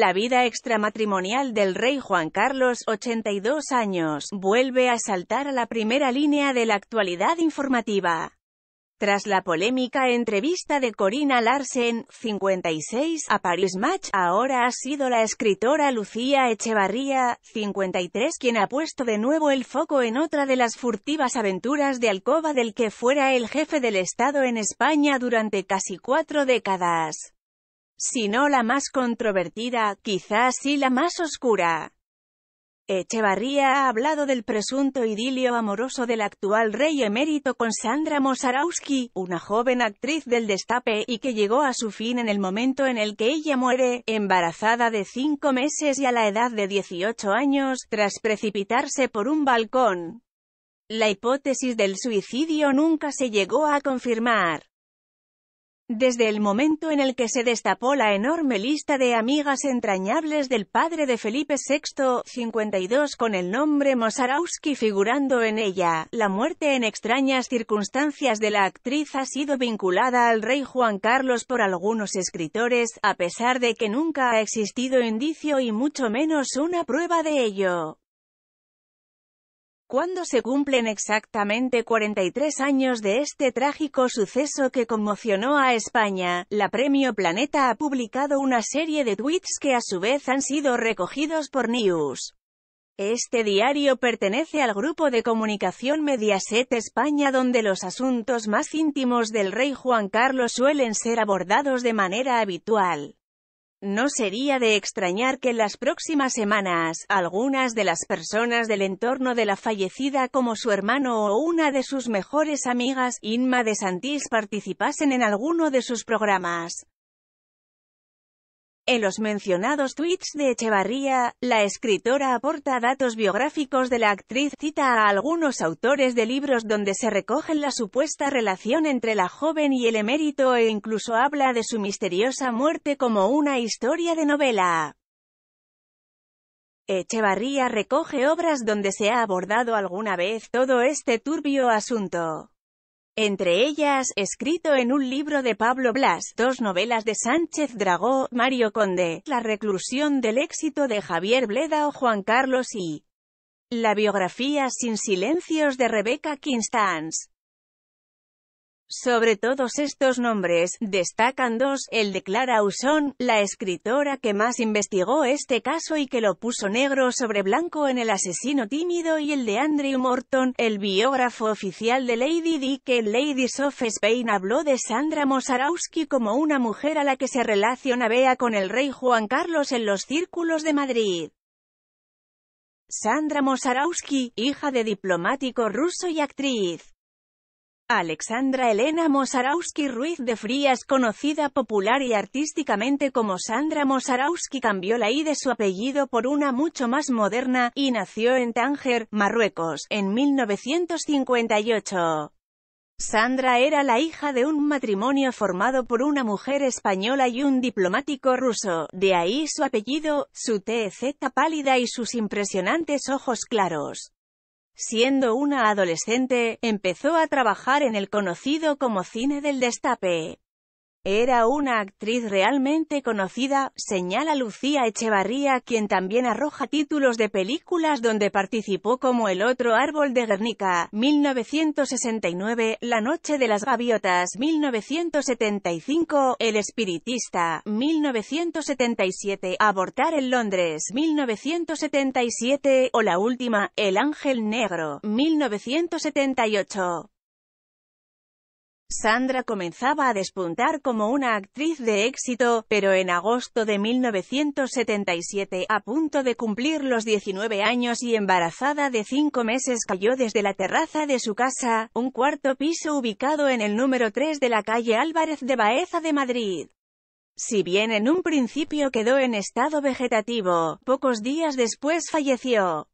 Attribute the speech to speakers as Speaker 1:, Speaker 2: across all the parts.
Speaker 1: La vida extramatrimonial del rey Juan Carlos, 82 años, vuelve a saltar a la primera línea de la actualidad informativa. Tras la polémica entrevista de Corina Larsen, 56, a Paris Match, ahora ha sido la escritora Lucía Echevarría, 53, quien ha puesto de nuevo el foco en otra de las furtivas aventuras de Alcoba del que fuera el jefe del Estado en España durante casi cuatro décadas si no la más controvertida, quizás sí la más oscura. Echevarría ha hablado del presunto idilio amoroso del actual rey emérito con Sandra Mosarowski, una joven actriz del destape y que llegó a su fin en el momento en el que ella muere, embarazada de cinco meses y a la edad de 18 años, tras precipitarse por un balcón. La hipótesis del suicidio nunca se llegó a confirmar. Desde el momento en el que se destapó la enorme lista de amigas entrañables del padre de Felipe VI, 52 con el nombre Mosarowski figurando en ella, la muerte en extrañas circunstancias de la actriz ha sido vinculada al rey Juan Carlos por algunos escritores, a pesar de que nunca ha existido indicio y mucho menos una prueba de ello cuando se cumplen exactamente 43 años de este trágico suceso que conmocionó a España, la Premio Planeta ha publicado una serie de tweets que a su vez han sido recogidos por News. Este diario pertenece al grupo de comunicación Mediaset España donde los asuntos más íntimos del rey Juan Carlos suelen ser abordados de manera habitual. No sería de extrañar que en las próximas semanas, algunas de las personas del entorno de la fallecida como su hermano o una de sus mejores amigas, Inma de Santís participasen en alguno de sus programas. En los mencionados tweets de Echevarría, la escritora aporta datos biográficos de la actriz, cita a algunos autores de libros donde se recogen la supuesta relación entre la joven y el emérito e incluso habla de su misteriosa muerte como una historia de novela. Echevarría recoge obras donde se ha abordado alguna vez todo este turbio asunto entre ellas, escrito en un libro de Pablo Blas, dos novelas de Sánchez Dragó, Mario Conde, La reclusión del éxito de Javier Bleda o Juan Carlos y la biografía sin silencios de Rebecca Kinstanz. Sobre todos estos nombres, destacan dos, el de Clara Usón, la escritora que más investigó este caso y que lo puso negro sobre blanco en El asesino tímido y el de Andrew Morton, el biógrafo oficial de Lady Di que en Ladies of Spain habló de Sandra Mosarowski como una mujer a la que se relaciona Bea con el rey Juan Carlos en los círculos de Madrid. Sandra Mosarowski, hija de diplomático ruso y actriz. Alexandra Elena Mosarowski Ruiz de Frías conocida popular y artísticamente como Sandra Mosarowski cambió la I de su apellido por una mucho más moderna, y nació en Tánger, Marruecos, en 1958. Sandra era la hija de un matrimonio formado por una mujer española y un diplomático ruso, de ahí su apellido, su TZ pálida y sus impresionantes ojos claros. Siendo una adolescente, empezó a trabajar en el conocido como cine del destape. Era una actriz realmente conocida, señala Lucía Echevarría, quien también arroja títulos de películas donde participó como El otro árbol de Guernica, 1969, La noche de las gaviotas, 1975, El espiritista, 1977, Abortar en Londres, 1977, o la última, El ángel negro, 1978. Sandra comenzaba a despuntar como una actriz de éxito, pero en agosto de 1977, a punto de cumplir los 19 años y embarazada de cinco meses cayó desde la terraza de su casa, un cuarto piso ubicado en el número 3 de la calle Álvarez de Baeza de Madrid. Si bien en un principio quedó en estado vegetativo, pocos días después falleció.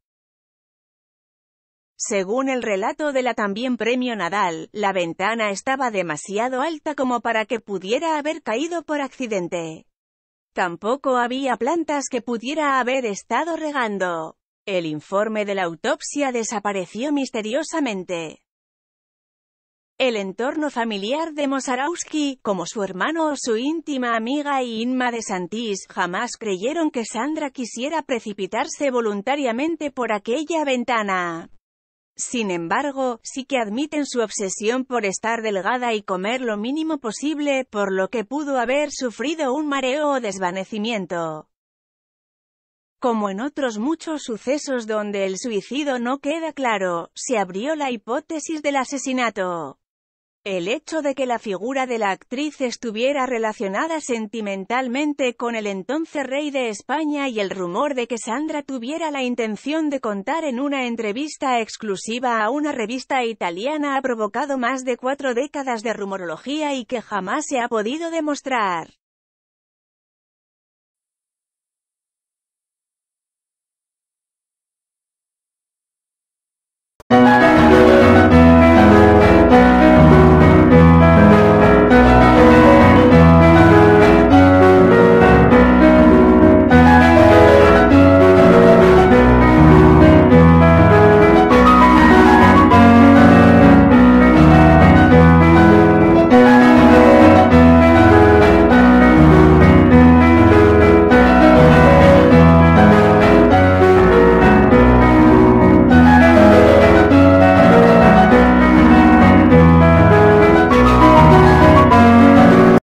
Speaker 1: Según el relato de la también premio Nadal, la ventana estaba demasiado alta como para que pudiera haber caído por accidente. Tampoco había plantas que pudiera haber estado regando. El informe de la autopsia desapareció misteriosamente. El entorno familiar de Mosarowski, como su hermano o su íntima amiga Inma de Santís, jamás creyeron que Sandra quisiera precipitarse voluntariamente por aquella ventana. Sin embargo, sí que admiten su obsesión por estar delgada y comer lo mínimo posible, por lo que pudo haber sufrido un mareo o desvanecimiento. Como en otros muchos sucesos donde el suicidio no queda claro, se abrió la hipótesis del asesinato. El hecho de que la figura de la actriz estuviera relacionada sentimentalmente con el entonces rey de España y el rumor de que Sandra tuviera la intención de contar en una entrevista exclusiva a una revista italiana ha provocado más de cuatro décadas de rumorología y que jamás se ha podido demostrar.